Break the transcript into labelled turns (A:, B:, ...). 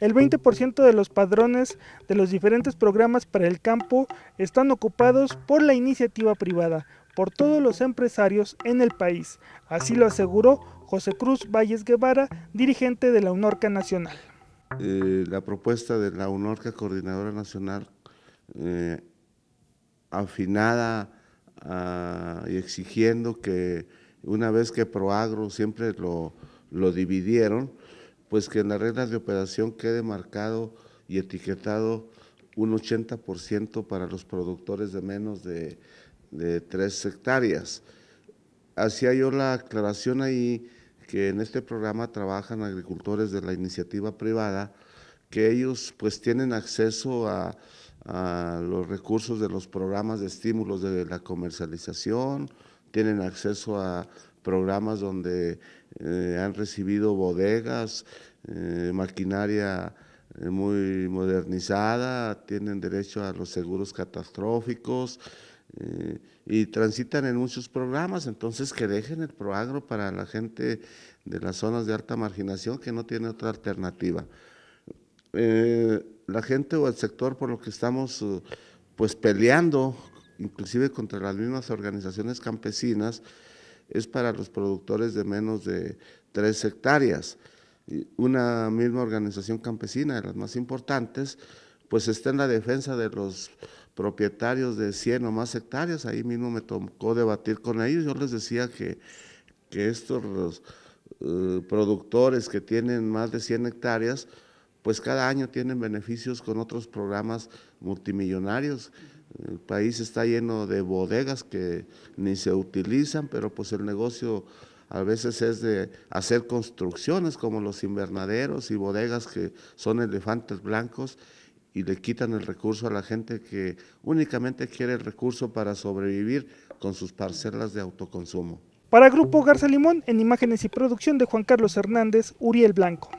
A: El 20% de los padrones de los diferentes programas para el campo están ocupados por la iniciativa privada, por todos los empresarios en el país. Así lo aseguró José Cruz Valles Guevara, dirigente de la UNORCA Nacional.
B: Eh, la propuesta de la UNORCA Coordinadora Nacional, eh, afinada ah, y exigiendo que una vez que Proagro siempre lo, lo dividieron, pues que en las reglas de operación quede marcado y etiquetado un 80% para los productores de menos de, tres 3 hectáreas. Hacía yo la aclaración ahí que en este programa trabajan agricultores de la iniciativa privada, que ellos pues tienen acceso a los recursos de los programas de estímulos de la comercialización, tienen acceso a programas donde eh, han recibido bodegas, eh, maquinaria eh, muy modernizada, tienen derecho a los seguros catastróficos y transitan en muchos programas, entonces que dejen el proagro para la gente de las zonas de alta marginación que no tiene otra alternativa. la gente o el sector por lo que estamos pues peleando, inclusive contra las mismas organizaciones campesinas, es para los productores de menos de tres hectáreas. Una misma organización campesina, de las más importantes, pues está en la defensa de los propietarios de 100 o más hectáreas. Ahí mismo me tocó debatir con ellos. Yo les decía que, que estos eh, productores que tienen más de 100 hectáreas, pues cada año tienen beneficios con otros programas multimillonarios el país está lleno de bodegas que ni se utilizan, pero pues el negocio a veces es de hacer construcciones como los invernaderos y bodegas que son elefantes blancos y le quitan el recurso a la gente que únicamente quiere el recurso para sobrevivir con sus parcelas de autoconsumo.
A: Para Grupo Garza Limón, en imágenes y producción de Juan Carlos Hernández, Uriel Blanco.